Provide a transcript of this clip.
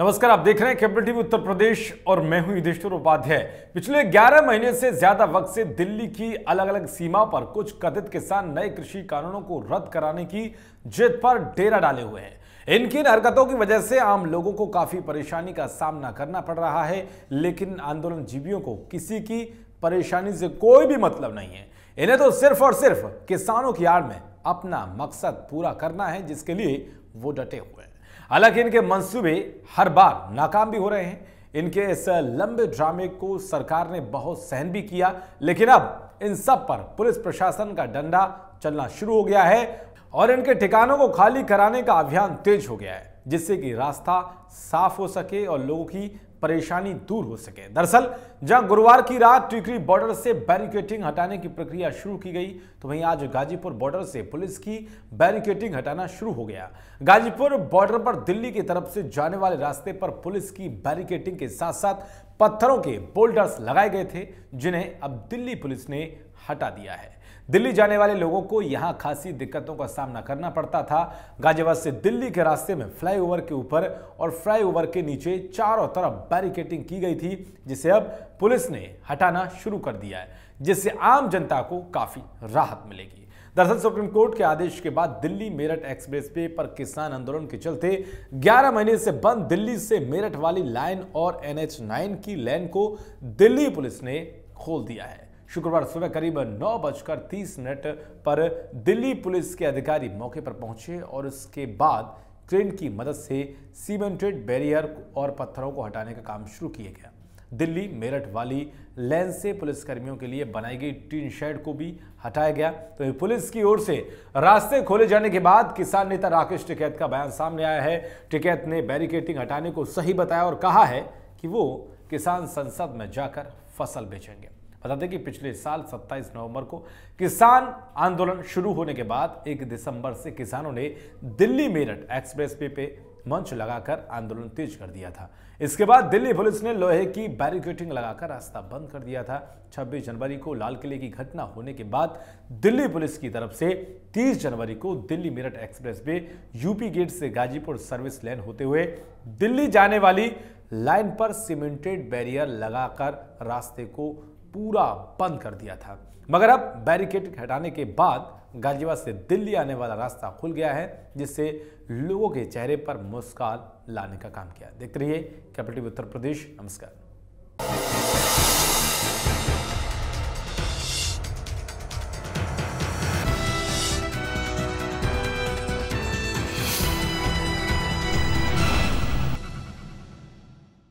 नमस्कार आप देख रहे हैं कैपिटल टीवी उत्तर प्रदेश और मैं हूं युधेश्वर उपाध्याय पिछले 11 महीने से ज्यादा वक्त से दिल्ली की अलग अलग सीमा पर कुछ कथित किसान नए कृषि कानूनों को रद्द कराने की जिद पर डेरा डाले हुए हैं इनकी इन हरकतों की वजह से आम लोगों को काफी परेशानी का सामना करना पड़ रहा है लेकिन आंदोलन जीवियों को किसी की परेशानी से कोई भी मतलब नहीं है इन्हें तो सिर्फ और सिर्फ किसानों की आड़ में अपना मकसद पूरा करना है जिसके लिए वो डटे हुए हैं हालांकि इनके मंसूबे हर बार नाकाम भी हो रहे हैं इनके इस लंबे ड्रामे को सरकार ने बहुत सहन भी किया लेकिन अब इन सब पर पुलिस प्रशासन का डंडा चलना शुरू हो गया है और इनके ठिकानों को खाली कराने का अभियान तेज हो गया है जिससे कि रास्ता साफ हो सके और लोगों की परेशानी दूर हो सके दरअसल जहां गुरुवार की रात टिकरी बॉर्डर से बैरिकेटिंग हटाने की प्रक्रिया शुरू की गई तो वहीं आज गाजीपुर बॉर्डर से पुलिस की बैरिकेटिंग हटाना शुरू हो गया गाजीपुर बॉर्डर पर दिल्ली की तरफ से जाने वाले रास्ते पर पुलिस की बैरिकेटिंग के साथ साथ पत्थरों के बोल्डर्स लगाए गए थे जिन्हें अब दिल्ली पुलिस ने हटा दिया है दिल्ली जाने वाले लोगों को यहां खासी दिक्कतों का सामना करना पड़ता था गाजियाबाद से दिल्ली के रास्ते में फ्लाईओवर के ऊपर और फ्लाईओवर के नीचे चारों तरफ बैरिकेटिंग की गई थी जिसे अब पुलिस ने हटाना शुरू कर दिया है जिससे आम जनता को काफी राहत मिलेगी दरअसल सुप्रीम कोर्ट के आदेश के बाद दिल्ली मेरठ एक्सप्रेस वे पर किसान आंदोलन के चलते 11 महीने से बंद दिल्ली से मेरठ वाली लाइन और एनएच 9 की लाइन को दिल्ली पुलिस ने खोल दिया है शुक्रवार सुबह करीब नौ बजकर तीस मिनट पर दिल्ली पुलिस के अधिकारी मौके पर पहुंचे और उसके बाद ट्रेन की मदद से सीमेंटेड बैरियर और पत्थरों को हटाने का काम शुरू किया गया दिल्ली मेरठ वाली लेन से पुलिसकर्मियों के लिए बनाई गई टीन शेड को भी हटाया गया तो पुलिस की ओर से रास्ते खोले जाने के बाद किसान नेता राकेश टिकैत का बयान सामने आया है टिकैत ने बैरिकेटिंग हटाने को सही बताया और कहा है कि वो किसान संसद में जाकर फसल बेचेंगे बता दें कि पिछले साल 27 नवंबर को किसान आंदोलन शुरू होने के बाद 1 दिसंबर से किसानों ने दिल्ली मेरठ एक्सप्रेस वे पे मंच लगाकर आंदोलन तेज कर दिया था इसके बाद दिल्ली पुलिस ने लोहे की बैरिकेटिंग लगाकर रास्ता बंद कर दिया था 26 जनवरी को लाल किले की घटना होने के बाद दिल्ली पुलिस की तरफ से 30 जनवरी को Delhi Meerut expressway UP gate से गाजीपुर सर्विस लेन होते हुए दिल्ली जाने वाली लाइन पर सीमेंटेड बैरियर लगाकर रास्ते को पूरा बंद कर दिया था मगर अब बैरिकेड हटाने के बाद गाजियाबाद से दिल्ली आने वाला रास्ता खुल गया है जिससे लोगों के चेहरे पर मुस्कान लाने का काम किया देखते रहिए कैपिटल उत्तर प्रदेश नमस्कार